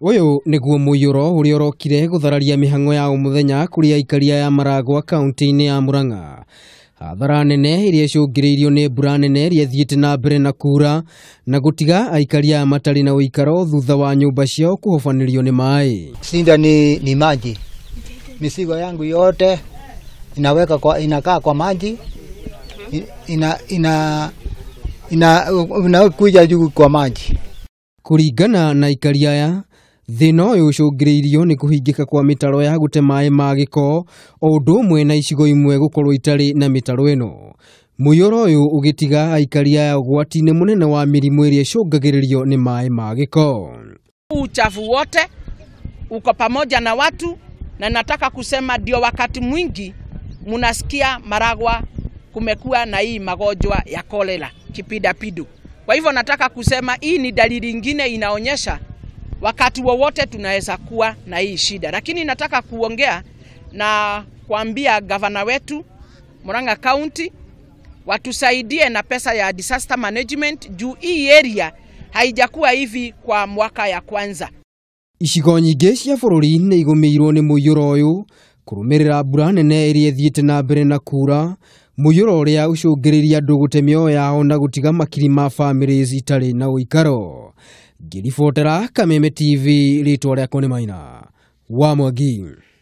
uyu niguo muiyuro uria urokire guthararia mihango ya umuthenya kuri aikari ya maragwa kaunti-ini ya muranga hathara nene iria icungiriirio ni mbura nene iria thiite na mbere na kura na gutiga aikari aya matari na uikaro thutha wa nyumba ciao kuhobanirio ni mai shinda ni, ni maji misigo yangu yote inaweka kwa, inakaa kwa maji ina, ina inakuja juu kwa maji. Kuringana na ikari aya thina uyu ucungiriirio ni kuhingika kwa mitaro ya gute mai ma giko o undu umwe na icigo imwe gukorwo itari na mitaro ino mũiyũro ũyũ ũgĩtiga aikari aya ũgwati-inĩ mũnene wa mĩrimũ ĩrĩa ĩcũngagĩrĩrio ni maĩ ma gĩko. Uchafu wote uko pamoja na watu, na nataka kusema ndio wakati mwingi munasikia Maragwa kumekuwa na hii magonjwa ya kolera kipidapidu. Kwa hivyo nataka kusema hii ni dalili ingine inaonyesha wakati wowote tunaweza kuwa na hii shida, lakini nataka kuongea na kuambia gavana wetu Murang'a County watusaidie na pesa ya disaster management juu hii area haijakuwa hivi kwa mwaka ya kwanza. Icigo nyingĩ cia bũrũri nĩ igũmĩirwo nĩ mũiyũro ũyũ kũrũmĩrĩra mbura nene ĩrĩa ĩthiĩte na mbere na kura mũiyũro ria ũcũngĩrĩria andũ gũte mĩoyo yao na gũtiga makiri ma bamĩrĩ itarĩ na uikaro ngĩribotera Kameme TV rĩtwa rĩakwa kone Maina wa Mwangi